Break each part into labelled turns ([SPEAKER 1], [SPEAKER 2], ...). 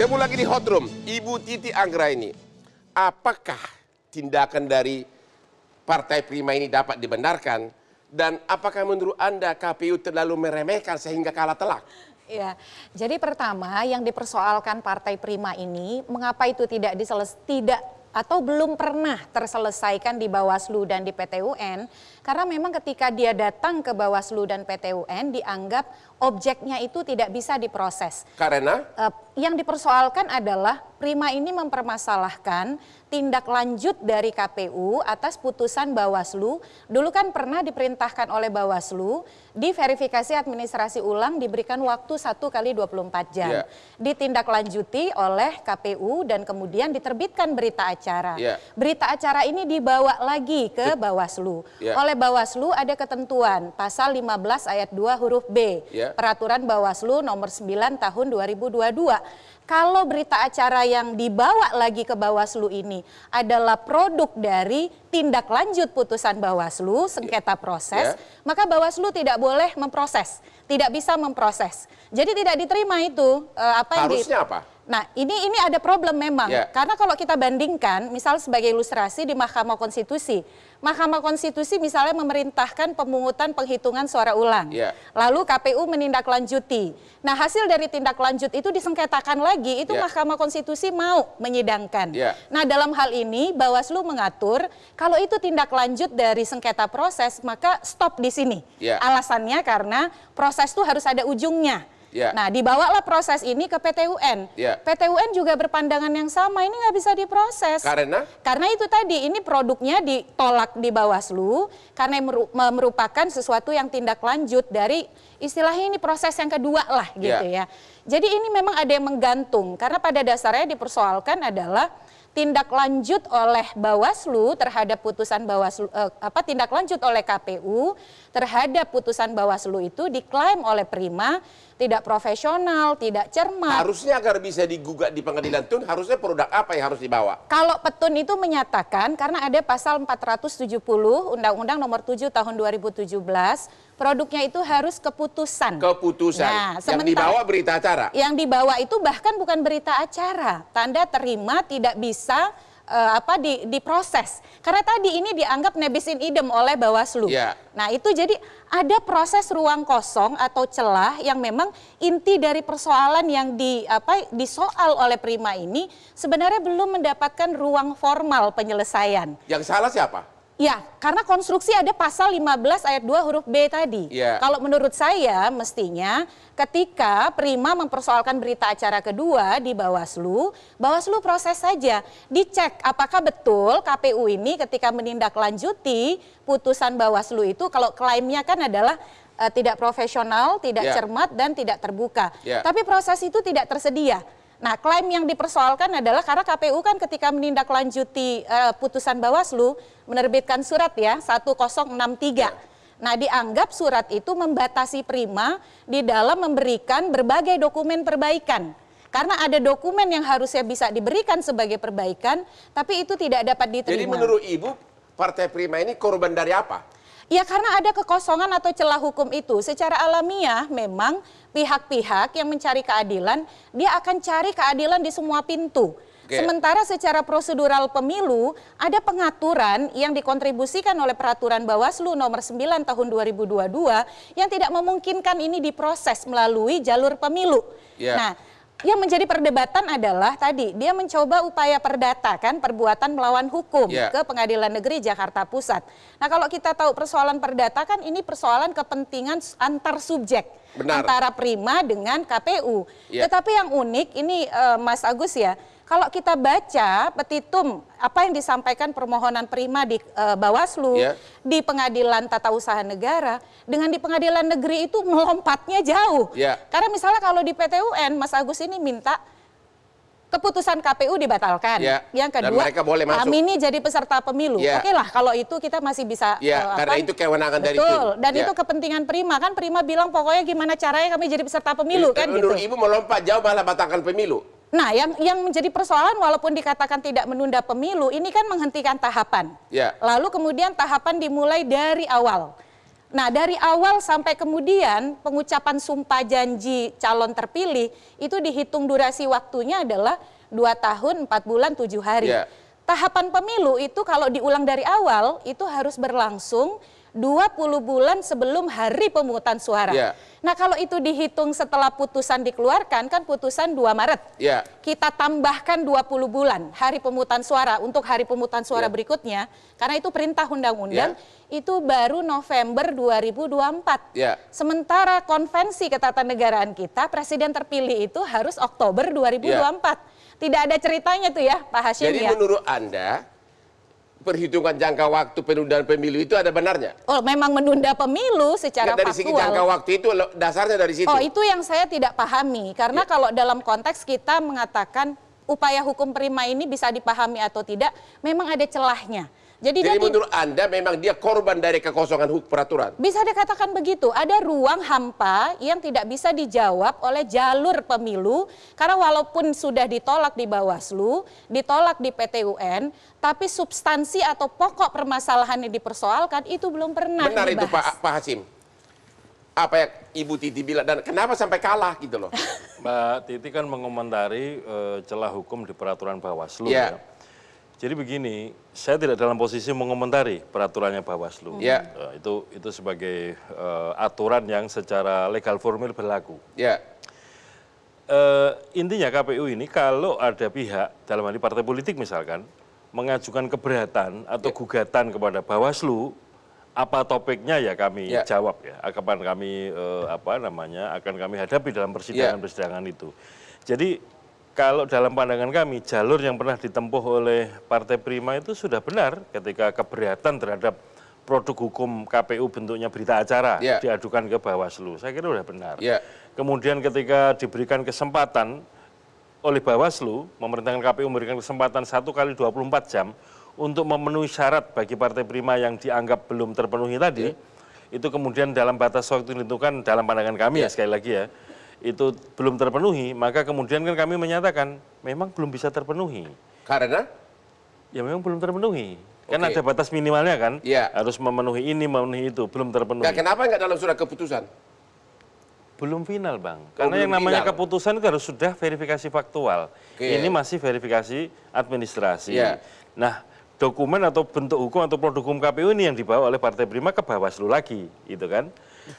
[SPEAKER 1] Ketemu lagi di Hot Room, Ibu Titi Anggra ini. Apakah tindakan dari Partai Prima ini dapat dibenarkan? Dan apakah menurut Anda KPU terlalu meremehkan sehingga kalah telak?
[SPEAKER 2] Ya, jadi pertama yang dipersoalkan Partai Prima ini, mengapa itu tidak diseles tidak atau belum pernah terselesaikan di Bawaslu dan di PTUN karena memang ketika dia datang ke Bawaslu dan PTUN dianggap objeknya itu tidak bisa diproses. Karena? Uh, yang dipersoalkan adalah Prima ini mempermasalahkan tindak lanjut dari KPU atas putusan Bawaslu. Dulu kan pernah diperintahkan oleh Bawaslu diverifikasi administrasi ulang diberikan waktu 1 kali 24 jam. Yeah. Ditindaklanjuti oleh KPU dan kemudian diterbitkan berita acara. Yeah. Berita acara ini dibawa lagi ke Bawaslu. Yeah. Oleh Bawaslu ada ketentuan pasal 15 ayat 2 huruf B. Yeah. Peraturan Bawaslu nomor 9 tahun 2022 kalau berita acara yang dibawa lagi ke Bawaslu ini adalah produk dari tindak lanjut putusan Bawaslu sengketa iya. proses, yeah. maka Bawaslu tidak boleh memproses, tidak bisa memproses. Jadi tidak diterima itu uh, apa Harusnya yang di... apa? Nah, ini ini ada problem memang. Yeah. Karena kalau kita bandingkan, misal sebagai ilustrasi di Mahkamah Konstitusi, Mahkamah Konstitusi misalnya memerintahkan pemungutan penghitungan suara ulang. Yeah. Lalu KPU menindaklanjuti. Nah, hasil dari tindak lanjut itu disengketakan lagi, itu yeah. Mahkamah Konstitusi mau menyidangkan. Yeah. Nah, dalam hal ini Bawaslu mengatur kalau itu tindak lanjut dari sengketa proses, maka stop di sini. Yeah. Alasannya karena proses itu harus ada ujungnya.
[SPEAKER 1] Ya. Nah, dibawalah
[SPEAKER 2] proses ini ke PTUN. Ya. PTUN juga berpandangan yang sama, ini nggak bisa diproses. Karena? Karena itu tadi, ini produknya ditolak di Bawaslu karena merupakan sesuatu yang tindak lanjut dari istilahnya ini proses yang kedua lah ya. gitu ya. ya. Jadi ini memang ada yang menggantung karena pada dasarnya dipersoalkan adalah tindak lanjut oleh Bawaslu terhadap putusan Bawaslu eh, apa tindak lanjut oleh KPU terhadap putusan Bawaslu itu diklaim oleh Prima tidak profesional, tidak cermat. Harusnya
[SPEAKER 1] agar bisa digugat di pengadilan tun, harusnya produk apa yang harus dibawa?
[SPEAKER 2] Kalau petun itu menyatakan, karena ada pasal 470 Undang-Undang nomor 7 tahun 2017, produknya itu harus keputusan.
[SPEAKER 1] Keputusan. Nah, yang dibawa berita acara? Yang
[SPEAKER 2] dibawa itu bahkan bukan berita acara. Tanda terima tidak bisa uh, apa di diproses. Karena tadi ini dianggap nebis in idem oleh Bawaslu. ya. Nah, itu jadi ada proses ruang kosong atau celah yang memang inti dari persoalan yang di apa disoal oleh Prima ini sebenarnya belum mendapatkan ruang formal penyelesaian.
[SPEAKER 1] Yang salah siapa?
[SPEAKER 2] Ya, karena konstruksi ada pasal 15 ayat 2 huruf B tadi. Ya. Kalau menurut saya mestinya ketika Prima mempersoalkan berita acara kedua di Bawaslu, Bawaslu proses saja dicek apakah betul KPU ini ketika menindaklanjuti putusan Bawaslu itu kalau klaimnya kan adalah eh, tidak profesional, tidak yeah. cermat dan tidak terbuka. Yeah. Tapi proses itu tidak tersedia. Nah, klaim yang dipersoalkan adalah karena KPU kan ketika menindaklanjuti uh, putusan Bawaslu menerbitkan surat ya 1063. Ya. Nah, dianggap surat itu membatasi Prima di dalam memberikan berbagai dokumen perbaikan. Karena ada dokumen yang harusnya bisa diberikan sebagai perbaikan, tapi itu tidak dapat diterima. Jadi menurut
[SPEAKER 1] Ibu, Partai Prima ini korban dari apa?
[SPEAKER 2] Ya karena ada kekosongan atau celah hukum itu. Secara alamiah memang pihak-pihak yang mencari keadilan, dia akan cari keadilan di semua pintu. Okay. Sementara secara prosedural pemilu ada pengaturan yang dikontribusikan oleh peraturan Bawaslu nomor 9 tahun 2022 yang tidak memungkinkan ini diproses melalui jalur pemilu. Yeah. Nah, yang menjadi perdebatan adalah tadi dia mencoba upaya perdata kan perbuatan melawan hukum yeah. ke Pengadilan Negeri Jakarta Pusat. Nah, kalau kita tahu persoalan perdata kan ini persoalan kepentingan antar subjek Benar. antara Prima dengan KPU. Yeah. Tetapi yang unik ini uh, Mas Agus ya kalau kita baca petitum apa yang disampaikan permohonan prima di e, Bawaslu yeah. di Pengadilan Tata Usaha Negara dengan di Pengadilan Negeri itu melompatnya jauh. Yeah. Karena misalnya kalau di PTUN Mas Agus ini minta keputusan KPU dibatalkan. Yeah. Yang kedua, boleh masuk. Kami ini jadi peserta pemilu. Yeah. Oke lah, kalau itu kita masih bisa. E, yeah. uh, karena apa? itu
[SPEAKER 1] kewenangan Betul. dari itu. Dan yeah. itu
[SPEAKER 2] kepentingan Prima kan Prima bilang pokoknya gimana caranya kami jadi peserta pemilu ya, kan gitu. Ibu melompat
[SPEAKER 1] jauh malah batalkan pemilu.
[SPEAKER 2] Nah, yang yang menjadi persoalan walaupun dikatakan tidak menunda pemilu, ini kan menghentikan tahapan.
[SPEAKER 1] Ya. Lalu
[SPEAKER 2] kemudian tahapan dimulai dari awal. Nah, dari awal sampai kemudian pengucapan sumpah janji calon terpilih itu dihitung durasi waktunya adalah 2 tahun, 4 bulan, 7 hari. Ya. Tahapan pemilu itu kalau diulang dari awal itu harus berlangsung 20 bulan sebelum hari pemungutan suara. Yeah. Nah kalau itu dihitung setelah putusan dikeluarkan kan putusan 2 Maret. Yeah. Kita tambahkan 20 bulan hari pemungutan suara untuk hari pemungutan suara yeah. berikutnya. Karena itu perintah undang-undang yeah. itu baru November 2024. Yeah. Sementara konvensi ketatanegaraan kita presiden terpilih itu harus Oktober 2024. Yeah. Tidak ada ceritanya tuh ya Pak Hashim Jadi ya. menurut
[SPEAKER 1] Anda perhitungan jangka waktu penundaan pemilu itu ada benarnya?
[SPEAKER 2] Oh, memang menunda pemilu secara dari faktual. Dari segi jangka waktu
[SPEAKER 1] itu dasarnya dari situ. Oh, itu
[SPEAKER 2] yang saya tidak pahami karena ya. kalau dalam konteks kita mengatakan upaya hukum prima ini bisa dipahami atau tidak, memang ada celahnya. Jadi, Jadi dari, menurut
[SPEAKER 1] Anda memang dia korban dari kekosongan hukum peraturan?
[SPEAKER 2] Bisa dikatakan begitu. Ada ruang hampa yang tidak bisa dijawab oleh jalur pemilu karena walaupun sudah ditolak di Bawaslu, ditolak di PTUN, tapi substansi atau pokok permasalahan yang dipersoalkan itu belum pernah Benar dibahas. itu
[SPEAKER 1] Pak, Pak Hasim
[SPEAKER 3] apa yang Ibu Titi bilang dan kenapa sampai kalah gitu loh. Mbak Titi kan mengomentari uh, celah hukum di peraturan Bawaslu yeah. ya. Jadi begini, saya tidak dalam posisi mengomentari peraturannya Bawaslu. Ya. Uh, Itu itu sebagai uh, aturan yang secara legal formal berlaku. Ya. Uh, intinya KPU ini kalau ada pihak dalam hal ini partai politik misalkan mengajukan keberatan atau ya. gugatan kepada Bawaslu, apa topiknya ya kami ya. jawab ya. Kapan kami uh, apa namanya akan kami hadapi dalam persidangan-persidangan itu. Jadi kalau dalam pandangan kami jalur yang pernah ditempuh oleh Partai Prima itu sudah benar ketika keberatan terhadap produk hukum KPU bentuknya berita acara yeah. diadukan ke Bawaslu. Saya kira sudah benar. Yeah. Kemudian ketika diberikan kesempatan oleh Bawaslu, pemerintahan KPU memberikan kesempatan satu kali 24 jam untuk memenuhi syarat bagi Partai Prima yang dianggap belum terpenuhi tadi, yeah. itu kemudian dalam batas waktu ditentukan dalam pandangan kami yeah. ya sekali lagi ya, itu belum terpenuhi, maka kemudian kan kami menyatakan memang belum bisa terpenuhi. Karena? Ya memang belum terpenuhi. Okay. Kan ada batas minimalnya kan, ya. harus memenuhi ini, memenuhi itu, belum terpenuhi. Nah, kenapa nggak dalam surat keputusan? Belum final bang, oh, karena yang namanya final. keputusan itu harus sudah verifikasi faktual. Okay. Ini masih verifikasi administrasi. Ya. Nah, dokumen atau bentuk hukum atau produk hukum KPU ini yang dibawa oleh Partai Prima ke Bawaslu lagi, gitu kan?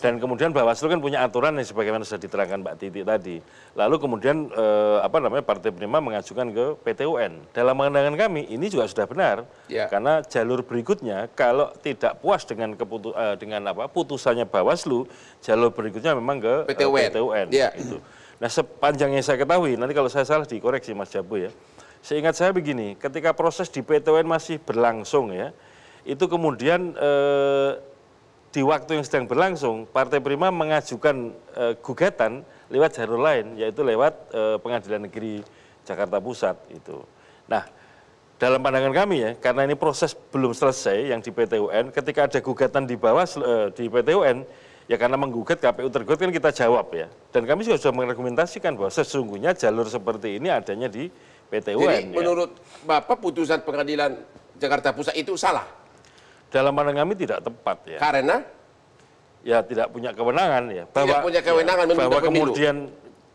[SPEAKER 3] Dan kemudian Bawaslu kan punya aturan yang sebagaimana sudah diterangkan Mbak Titi tadi. Lalu kemudian eh, apa namanya Partai Prima mengajukan ke PTUN. Dalam pandangan kami ini juga sudah benar ya. karena jalur berikutnya kalau tidak puas dengan keputu, eh, dengan apa putusannya Bawaslu, jalur berikutnya memang ke PTUN. UN. Eh, PTUN ya. gitu. Nah, sepanjang yang saya ketahui, nanti kalau saya salah dikoreksi Mas Jabu ya. Seingat saya begini, ketika proses di PTUN masih berlangsung ya, itu kemudian eh, di waktu yang sedang berlangsung Partai Prima mengajukan e, gugatan lewat jalur lain yaitu lewat e, Pengadilan Negeri Jakarta Pusat itu. Nah, dalam pandangan kami ya, karena ini proses belum selesai yang di PT UN, ketika ada gugatan di bawah e, di PT UN ya karena menggugat KPU tergugat kan kita jawab ya. Dan kami juga sudah mengargumentasikan bahwa sesungguhnya jalur seperti ini adanya di PT UN. Jadi ya. menurut Bapak putusan Pengadilan Jakarta Pusat itu salah? dalam pandangan kami tidak tepat ya. Karena? Ya tidak punya kewenangan ya. Bahwa, tidak punya kewenangan ya, bahwa pemilu. kemudian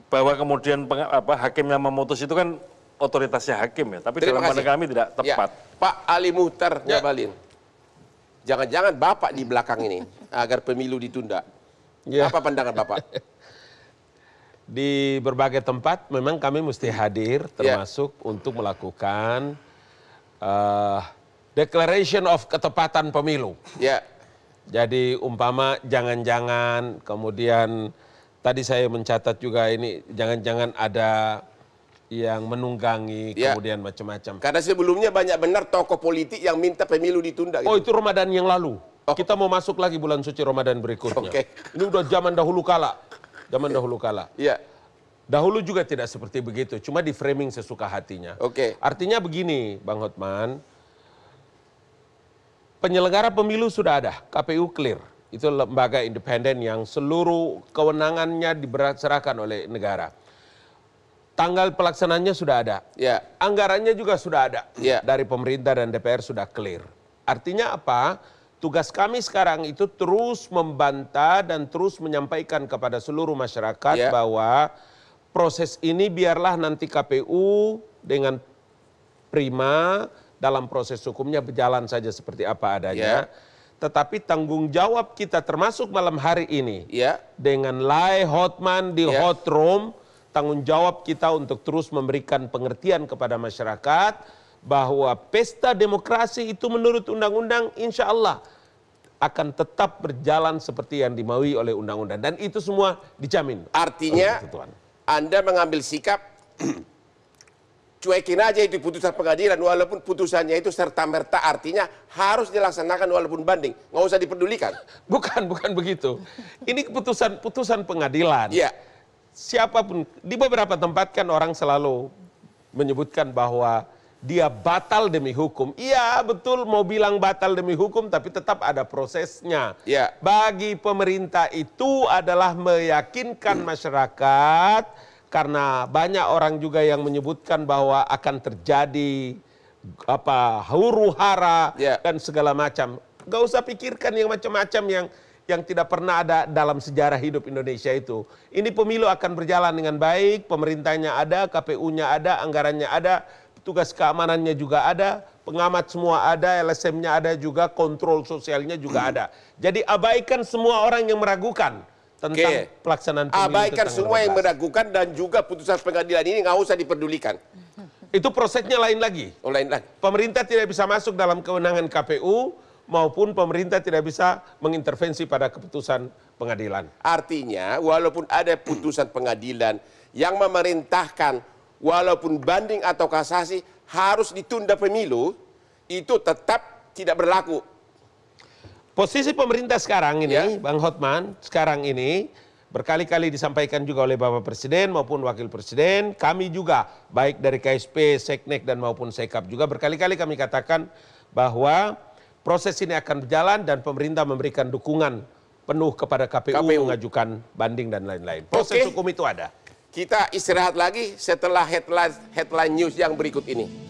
[SPEAKER 3] bahwa kemudian peng, apa hakim yang memutus itu kan otoritasnya hakim ya. Tapi Terima dalam kasih. pandangan kami tidak ya, tepat. Ya. Pak Ali Muhtar
[SPEAKER 1] ya. Jabalin. Jangan-jangan Bapak di belakang ini agar pemilu ditunda. Ya. Apa pandangan Bapak? di berbagai tempat memang kami mesti hadir ya. termasuk yeah. untuk melakukan uh, Declaration of ketepatan pemilu. Ya. Jadi umpama jangan-jangan kemudian tadi saya mencatat juga ini jangan-jangan ada yang menunggangi ya. kemudian macam-macam. Karena sebelumnya banyak benar tokoh politik yang minta pemilu ditunda. Gitu. Oh itu Ramadan yang lalu. Oh. Kita mau masuk lagi bulan suci Ramadan berikutnya. Okay. Ini udah zaman dahulu kala. Zaman dahulu kala. Iya. Dahulu juga tidak seperti begitu, cuma di framing sesuka hatinya. Oke. Okay. Artinya begini, Bang Hotman, penyelenggara pemilu sudah ada, KPU clear. Itu lembaga independen yang seluruh kewenangannya diserahkan oleh negara. Tanggal pelaksanaannya sudah ada. Ya. Anggarannya juga sudah ada. Ya. Dari pemerintah dan DPR sudah clear. Artinya apa? Tugas kami sekarang itu terus membantah dan terus menyampaikan kepada seluruh masyarakat ya. bahwa proses ini biarlah nanti KPU dengan prima dalam proses hukumnya berjalan saja seperti apa adanya. Yeah. Tetapi tanggung jawab kita termasuk malam hari ini yeah. dengan Lai Hotman di yeah. Hot Room, tanggung jawab kita untuk terus memberikan pengertian kepada masyarakat bahwa pesta demokrasi itu menurut undang-undang insya Allah akan tetap berjalan seperti yang dimaui oleh undang-undang dan itu semua dijamin. Artinya Tuhan. Anda mengambil sikap cuekin aja itu putusan pengadilan walaupun putusannya itu serta merta artinya harus dilaksanakan walaupun banding nggak usah dipedulikan bukan bukan begitu ini keputusan putusan pengadilan ya. siapapun di beberapa tempat kan orang selalu menyebutkan bahwa dia batal demi hukum iya betul mau bilang batal demi hukum tapi tetap ada prosesnya ya. bagi pemerintah itu adalah meyakinkan hmm. masyarakat karena banyak orang juga yang menyebutkan bahwa akan terjadi apa huru hara yeah. dan segala macam. Gak usah pikirkan yang macam-macam yang yang tidak pernah ada dalam sejarah hidup Indonesia itu. Ini pemilu akan berjalan dengan baik, pemerintahnya ada, KPU-nya ada, anggarannya ada, petugas keamanannya juga ada, pengamat semua ada, LSM-nya ada juga, kontrol sosialnya juga hmm. ada. Jadi abaikan semua orang yang meragukan tentang okay. pelaksanaan pemilu. Abaikan semua yang meragukan dan juga putusan pengadilan ini nggak usah diperdulikan. Itu prosesnya lain lagi. Oh, lain lagi. Pemerintah tidak bisa masuk dalam kewenangan KPU maupun pemerintah tidak bisa mengintervensi pada keputusan pengadilan. Artinya, walaupun ada putusan pengadilan yang memerintahkan walaupun banding atau kasasi harus ditunda pemilu, itu tetap tidak berlaku Posisi pemerintah sekarang ini, ya. Iya. Bang Hotman, sekarang ini berkali-kali disampaikan juga oleh Bapak Presiden maupun Wakil Presiden, kami juga baik dari KSP, Seknek dan maupun Sekap juga berkali-kali kami katakan bahwa proses ini akan berjalan dan pemerintah memberikan dukungan penuh kepada KPU, KPU. mengajukan banding dan lain-lain. Proses okay. hukum itu ada. Kita istirahat lagi setelah headline headline news yang berikut ini.